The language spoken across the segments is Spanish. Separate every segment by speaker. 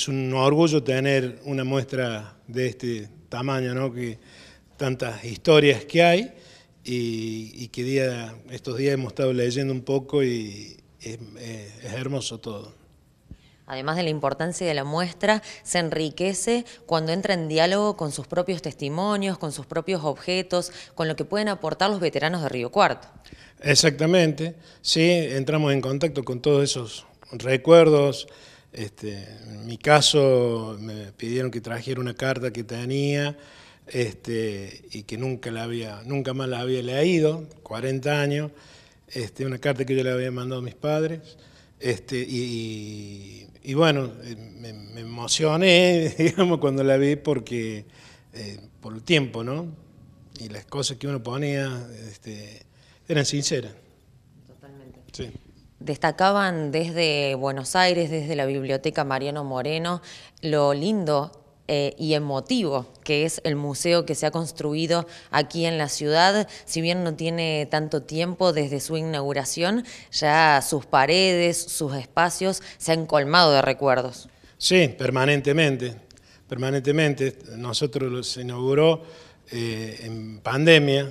Speaker 1: es un orgullo tener una muestra de este tamaño, que tantas historias que hay y, que día, estos días hemos estado leyendo un poco y es, eh, es hermoso
Speaker 2: todo además de la importancia de la muestra, se enriquece cuando entra en diálogo con sus propios testimonios, con sus propios objetos, con lo que pueden aportar los veteranos de Río Cuarto.
Speaker 1: Exactamente, sí, entramos en contacto con todos esos recuerdos, este, en mi caso me pidieron que trajera una carta que tenía este, y que nunca, la había, nunca más la había leído, 40 años, este, una carta que yo le había mandado a mis padres. Este, y, bueno, eh, me, emocioné, digamos, cuando la vi porque, eh, por el tiempo, ¿no? Y las cosas que uno ponía este, eran sinceras.
Speaker 2: Totalmente. Sí destacaban desde Buenos Aires, desde la Biblioteca Mariano Moreno, lo lindo eh, y emotivo que es el museo que se ha construido aquí en la ciudad. Si bien no tiene tanto tiempo desde su inauguración, ya sus paredes, sus espacios se han colmado de recuerdos. Sí,
Speaker 1: permanentemente, permanentemente. Nosotros lo inauguró eh, en pandemia,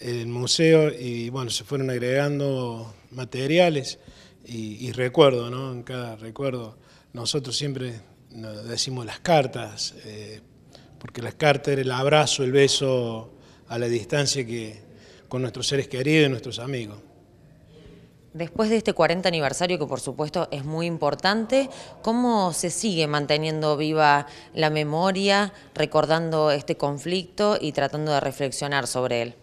Speaker 1: el museo y bueno, se fueron agregando materiales y, recuerdo, ¿no? En cada recuerdo nosotros siempre decimos las cartas, eh, porque las cartas era el abrazo, el beso a la distancia que con nuestros seres queridos y nuestros amigos.
Speaker 2: Después de este 40 aniversario, que por supuesto es muy importante, ¿cómo se sigue manteniendo viva la memoria, recordando este conflicto y tratando de reflexionar sobre él?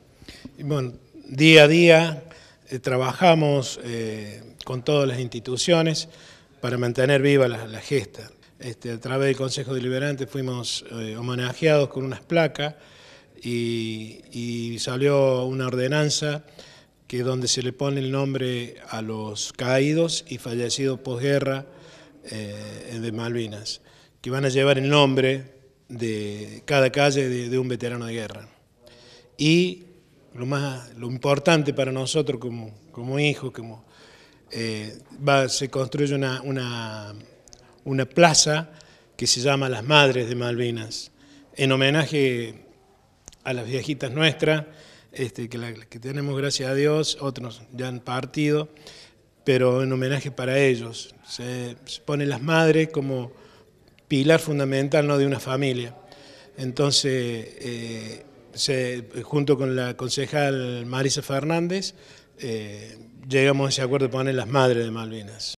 Speaker 1: Bueno, día a día eh, trabajamos eh, con todas las instituciones para mantener viva la, gesta. Este, a través del Consejo Deliberante fuimos eh, homenajeados con unas placas y, salió una ordenanza que donde se le pone el nombre a los caídos y fallecidos posguerra de Malvinas, que van a llevar el nombre de cada calle de, de un veterano de guerra. Y lo, más, lo importante para nosotros como, como hijos, como, eh, se construye una, una, plaza que se llama Las Madres de Malvinas, en homenaje a las viejitas nuestras, este, que, tenemos gracias a Dios, otros ya han partido, pero en homenaje para ellos. Se, pone las madres como pilar fundamental ¿no? de una familia. Entonces, eh, junto con la concejal Marisa Fernández, eh, llegamos a ese acuerdo de poner las madres de Malvinas.